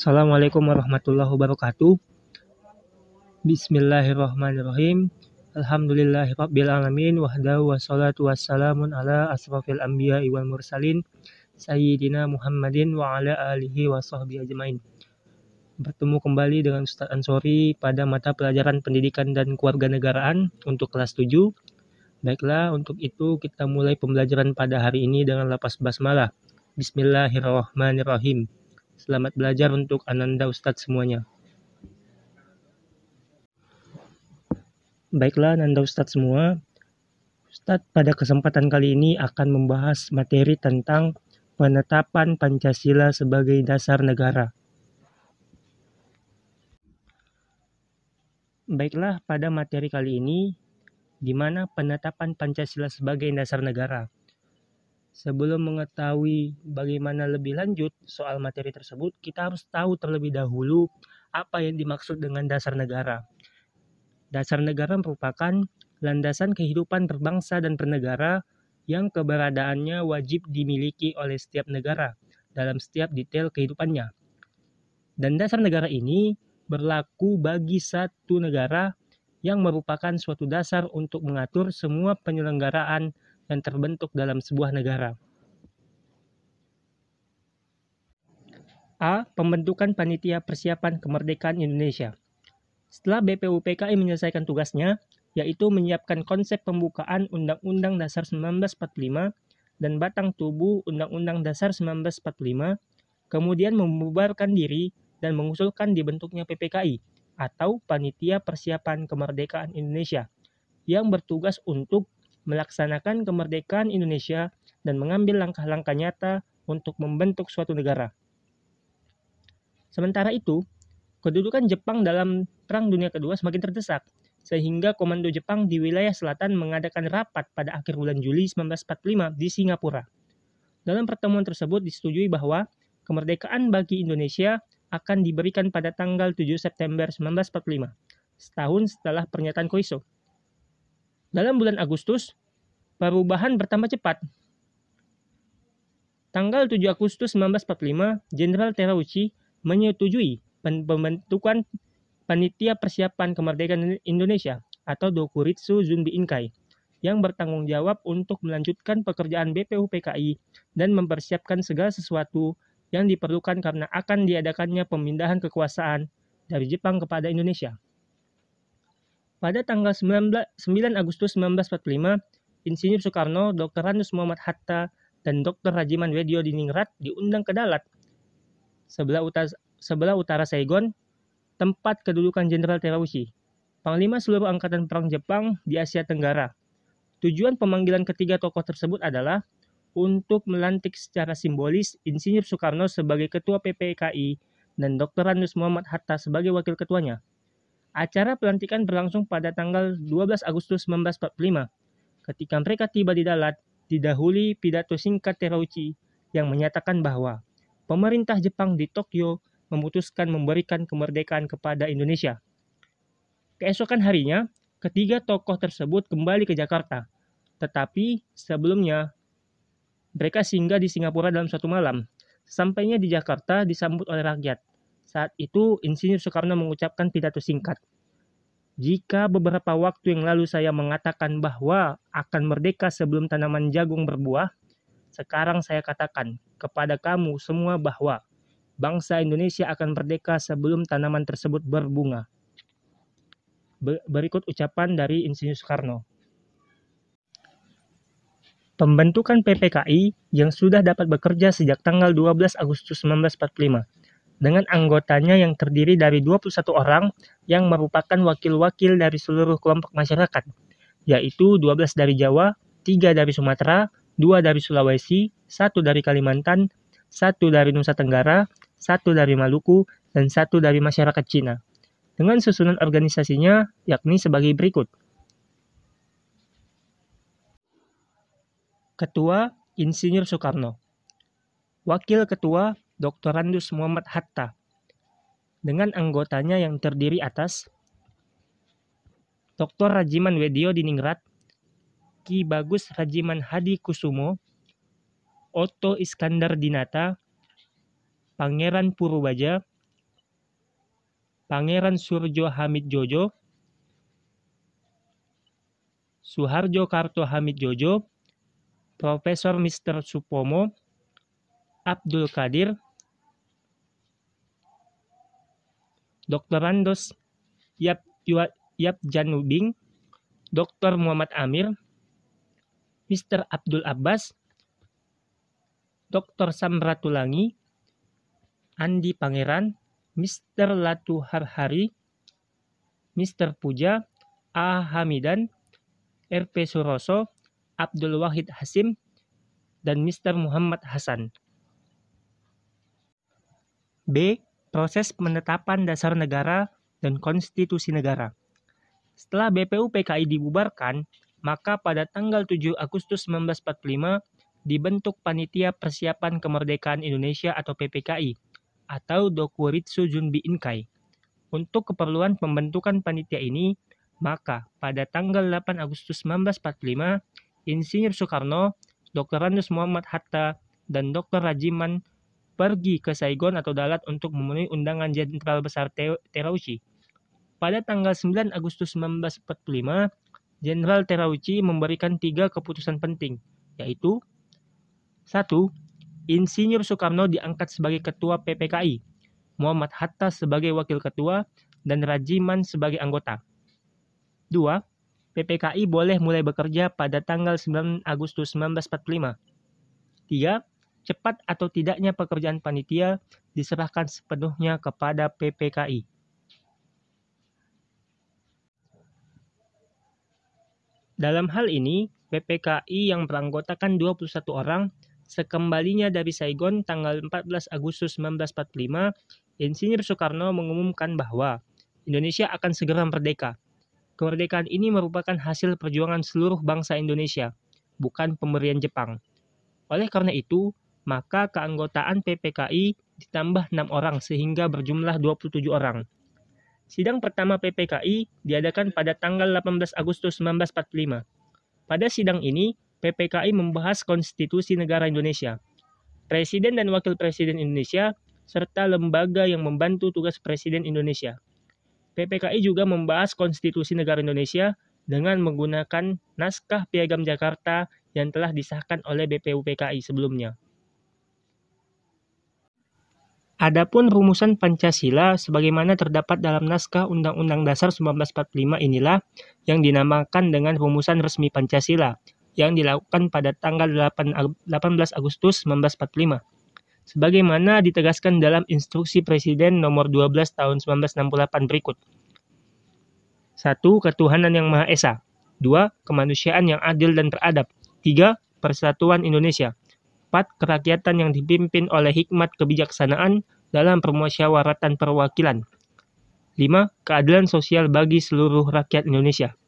Assalamualaikum warahmatullahi wabarakatuh. Bismillahirrahmanirrahim. Alhamdulillahirabbil alamin wahdahu wassalatu wassalamu ala asrofil anbiya wal mursalin sayyidina Muhammadin wa ala alihi washabbi ajmain. Bertemu kembali dengan Ustaz Ansori pada mata pelajaran pendidikan dan kewarganegaraan untuk kelas 7. Baiklah, untuk itu kita mulai pembelajaran pada hari ini dengan lapas basmalah. Bismillahirrahmanirrahim. Selamat belajar untuk Ananda Ustadz semuanya. Baiklah Ananda Ustadz semua, Ustadz pada kesempatan kali ini akan membahas materi tentang penetapan Pancasila sebagai dasar negara. Baiklah pada materi kali ini, di mana penetapan Pancasila sebagai dasar negara. Sebelum mengetahui bagaimana lebih lanjut soal materi tersebut, kita harus tahu terlebih dahulu apa yang dimaksud dengan dasar negara. Dasar negara merupakan landasan kehidupan berbangsa dan bernegara yang keberadaannya wajib dimiliki oleh setiap negara dalam setiap detail kehidupannya. Dan dasar negara ini berlaku bagi satu negara yang merupakan suatu dasar untuk mengatur semua penyelenggaraan yang terbentuk dalam sebuah negara. A. Pembentukan Panitia Persiapan Kemerdekaan Indonesia. Setelah BPUPKI menyelesaikan tugasnya, yaitu menyiapkan konsep pembukaan Undang-Undang Dasar 1945 dan batang tubuh Undang-Undang Dasar 1945, kemudian membubarkan diri dan mengusulkan dibentuknya PPKI atau Panitia Persiapan Kemerdekaan Indonesia yang bertugas untuk melaksanakan kemerdekaan Indonesia dan mengambil langkah-langkah nyata untuk membentuk suatu negara. Sementara itu, kedudukan Jepang dalam Perang Dunia Kedua semakin terdesak, sehingga Komando Jepang di wilayah selatan mengadakan rapat pada akhir bulan Juli 1945 di Singapura. Dalam pertemuan tersebut disetujui bahwa kemerdekaan bagi Indonesia akan diberikan pada tanggal 7 September 1945, setahun setelah pernyataan Koiso. Dalam bulan Agustus, perubahan bertambah cepat. Tanggal 7 Agustus 1945, Jenderal Terauchi menyetujui pembentukan Panitia Persiapan Kemerdekaan Indonesia atau Dokuritsu Zunbi Inkai yang bertanggung jawab untuk melanjutkan pekerjaan BPUPKI dan mempersiapkan segala sesuatu yang diperlukan karena akan diadakannya pemindahan kekuasaan dari Jepang kepada Indonesia. Pada tanggal 9 Agustus 1945, Insinyur Soekarno, Dr. Ranus Muhammad Hatta, dan Dr. Rajiman Wedio Diningrat diundang ke Dalat, sebelah utara, sebelah utara Saigon, tempat kedudukan Jenderal Terauchi, Panglima seluruh Angkatan Perang Jepang di Asia Tenggara. Tujuan pemanggilan ketiga tokoh tersebut adalah untuk melantik secara simbolis Insinyur Soekarno sebagai Ketua PPKI dan Dr. Ranus Muhammad Hatta sebagai Wakil Ketuanya. Acara pelantikan berlangsung pada tanggal 12 Agustus 1945. Ketika mereka tiba di Dalat, didahului pidato singkat Terauchi yang menyatakan bahwa pemerintah Jepang di Tokyo memutuskan memberikan kemerdekaan kepada Indonesia. Keesokan harinya, ketiga tokoh tersebut kembali ke Jakarta. Tetapi sebelumnya, mereka singgah di Singapura dalam suatu malam. Sampainya di Jakarta disambut oleh rakyat. Saat itu, Insinyur Soekarno mengucapkan pidato singkat. Jika beberapa waktu yang lalu saya mengatakan bahwa akan merdeka sebelum tanaman jagung berbuah, sekarang saya katakan kepada kamu semua bahwa bangsa Indonesia akan merdeka sebelum tanaman tersebut berbunga. Berikut ucapan dari Insinyur Soekarno. Pembentukan PPKI yang sudah dapat bekerja sejak tanggal 12 Agustus 1945 dengan anggotanya yang terdiri dari 21 orang yang merupakan wakil-wakil dari seluruh kelompok masyarakat, yaitu 12 dari Jawa, 3 dari Sumatera, 2 dari Sulawesi, 1 dari Kalimantan, 1 dari Nusa Tenggara, 1 dari Maluku, dan 1 dari masyarakat Cina. Dengan susunan organisasinya yakni sebagai berikut. Ketua Insinyur Soekarno Wakil Ketua Dr. Muhammad Hatta dengan anggotanya yang terdiri atas Dr. Rajiman Wedio Diningrat, Ki Bagus Rajiman Hadi Kusumo, Otto Iskandar Dinata, Pangeran Purubaja, Pangeran Surjo Hamid Jojo, Suharjo Karto Hamid Jojo, Profesor Mr. Supomo, Abdul Kadir, Doktorandos Yap, Yap Janubing, Dr. Muhammad Amir, Mr. Abdul Abbas, Dr. Samratulangi, Andi Pangeran, Mr. Latuharhari, Mr. Puja, A. Hamidan, R.P. Suroso, Abdul Wahid Hasim, dan Mr. Muhammad Hasan. B proses penetapan dasar negara dan konstitusi negara. Setelah BPUPKI dibubarkan, maka pada tanggal 7 Agustus 1945 dibentuk Panitia Persiapan Kemerdekaan Indonesia atau PPKI atau Dokuritsu Junbi Inkai. Untuk keperluan pembentukan panitia ini, maka pada tanggal 8 Agustus 1945, Insinyur Soekarno, Dr. Randus Muhammad Hatta, dan Dr. Rajiman pergi ke Saigon atau Dalat untuk memenuhi undangan Jenderal Besar Terauchi. Pada tanggal 9 Agustus 1945, Jenderal Terauchi memberikan tiga keputusan penting, yaitu 1. Insinyur Soekarno diangkat sebagai ketua PPKI, Muhammad Hatta sebagai wakil ketua, dan Rajiman sebagai anggota. 2. PPKI boleh mulai bekerja pada tanggal 9 Agustus 1945. 3 cepat atau tidaknya pekerjaan panitia diserahkan sepenuhnya kepada PPKI. Dalam hal ini, PPKI yang beranggotakan 21 orang sekembalinya dari Saigon tanggal 14 Agustus 1945, Insinyur Soekarno mengumumkan bahwa Indonesia akan segera merdeka. Kemerdekaan ini merupakan hasil perjuangan seluruh bangsa Indonesia, bukan pemberian Jepang. Oleh karena itu, maka keanggotaan PPKI ditambah 6 orang sehingga berjumlah 27 orang. Sidang pertama PPKI diadakan pada tanggal 18 Agustus 1945. Pada sidang ini, PPKI membahas konstitusi negara Indonesia, presiden dan wakil presiden Indonesia, serta lembaga yang membantu tugas presiden Indonesia. PPKI juga membahas konstitusi negara Indonesia dengan menggunakan naskah Piagam Jakarta yang telah disahkan oleh BPUPKI sebelumnya. Adapun rumusan Pancasila sebagaimana terdapat dalam naskah Undang-Undang Dasar 1945 inilah yang dinamakan dengan rumusan resmi Pancasila yang dilakukan pada tanggal 8, 18 Agustus 1945. Sebagaimana ditegaskan dalam instruksi Presiden nomor 12 tahun 1968 berikut. 1. Ketuhanan yang Maha Esa. 2. Kemanusiaan yang adil dan beradab. 3. Persatuan Indonesia rapat kerakyatan yang dipimpin oleh hikmat kebijaksanaan dalam permusyawaratan perwakilan. 5. Keadilan sosial bagi seluruh rakyat Indonesia.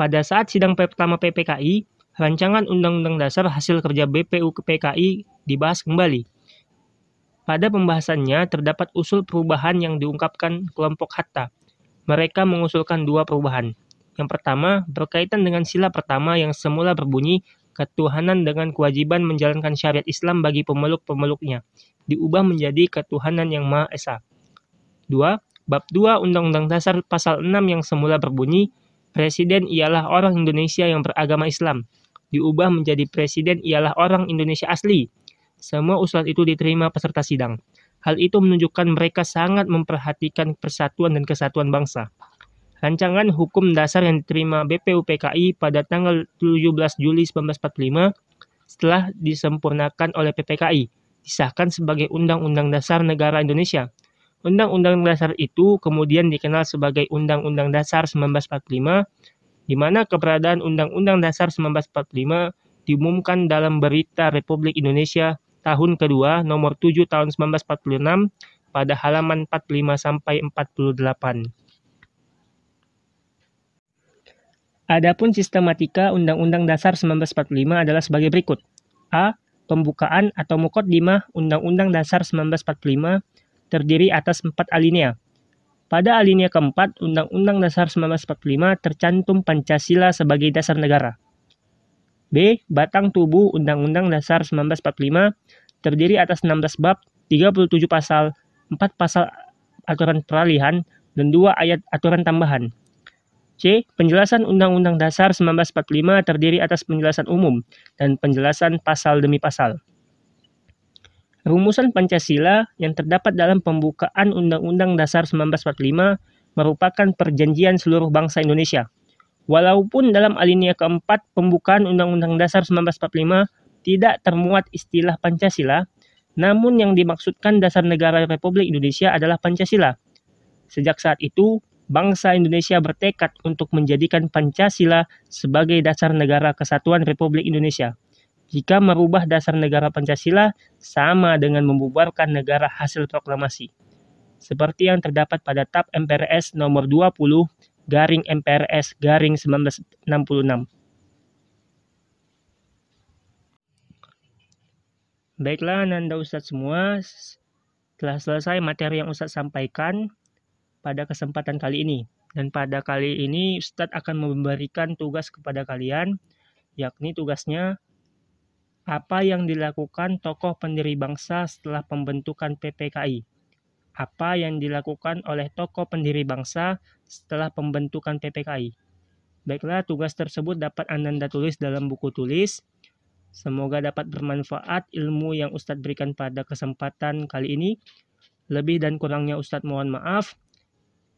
Pada saat sidang pertama PPKI, rancangan Undang-Undang Dasar hasil kerja BPU PKI dibahas kembali. Pada pembahasannya terdapat usul perubahan yang diungkapkan kelompok Hatta. Mereka mengusulkan dua perubahan. Yang pertama berkaitan dengan sila pertama yang semula berbunyi ketuhanan dengan kewajiban menjalankan syariat Islam bagi pemeluk-pemeluknya, diubah menjadi ketuhanan yang Maha Esa. 2. Bab 2 Undang-Undang Dasar Pasal 6 yang semula berbunyi, Presiden ialah orang Indonesia yang beragama Islam. Diubah menjadi Presiden ialah orang Indonesia asli. Semua usulan itu diterima peserta sidang. Hal itu menunjukkan mereka sangat memperhatikan persatuan dan kesatuan bangsa. Rancangan Hukum Dasar yang diterima BPUPKI pada tanggal 17 Juli 1945 setelah disempurnakan oleh PPKI, disahkan sebagai Undang-Undang Dasar Negara Indonesia. Undang-Undang Dasar itu kemudian dikenal sebagai Undang-Undang Dasar 1945, di mana keberadaan Undang-Undang Dasar 1945 diumumkan dalam berita Republik Indonesia tahun kedua nomor 7 tahun 1946 pada halaman 45 sampai 48. Adapun sistematika Undang-Undang Dasar 1945 adalah sebagai berikut. A. Pembukaan atau mukaddimah Undang-Undang Dasar 1945 terdiri atas empat alinea. Pada alinea keempat, Undang-Undang Dasar 1945 tercantum Pancasila sebagai dasar negara. B. Batang tubuh Undang-Undang Dasar 1945 terdiri atas 16 bab, 37 pasal, 4 pasal aturan peralihan, dan 2 ayat aturan tambahan. C. Penjelasan Undang-Undang Dasar 1945 terdiri atas penjelasan umum dan penjelasan pasal demi pasal. Rumusan Pancasila yang terdapat dalam pembukaan Undang-Undang Dasar 1945 merupakan perjanjian seluruh bangsa Indonesia. Walaupun dalam alinea keempat pembukaan Undang-Undang Dasar 1945 tidak termuat istilah Pancasila, namun yang dimaksudkan dasar negara Republik Indonesia adalah Pancasila. Sejak saat itu, bangsa Indonesia bertekad untuk menjadikan Pancasila sebagai dasar negara kesatuan Republik Indonesia. Jika merubah dasar negara Pancasila sama dengan membubarkan negara hasil proklamasi. Seperti yang terdapat pada TAP MPRS nomor 20 garing MPRS garing 1966. Baiklah Nanda Ustadz semua, telah selesai materi yang Ustadz sampaikan pada kesempatan kali ini. Dan pada kali ini Ustadz akan memberikan tugas kepada kalian, yakni tugasnya apa yang dilakukan tokoh pendiri bangsa setelah pembentukan PPKI. Apa yang dilakukan oleh tokoh pendiri bangsa setelah pembentukan PPKI. Baiklah, tugas tersebut dapat Anda tulis dalam buku tulis. Semoga dapat bermanfaat ilmu yang Ustadz berikan pada kesempatan kali ini. Lebih dan kurangnya Ustadz mohon maaf.